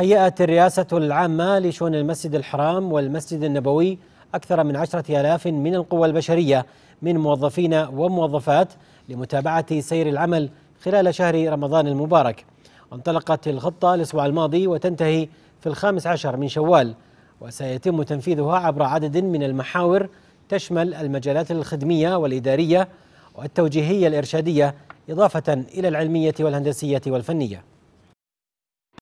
هيأت الرئاسة العامة لشؤون المسجد الحرام والمسجد النبوي أكثر من عشرة آلاف من القوى البشرية من موظفين وموظفات لمتابعة سير العمل خلال شهر رمضان المبارك انطلقت الخطة الأسبوع الماضي وتنتهي في الخامس عشر من شوال وسيتم تنفيذها عبر عدد من المحاور تشمل المجالات الخدمية والإدارية والتوجيهية الإرشادية إضافة إلى العلمية والهندسية والفنية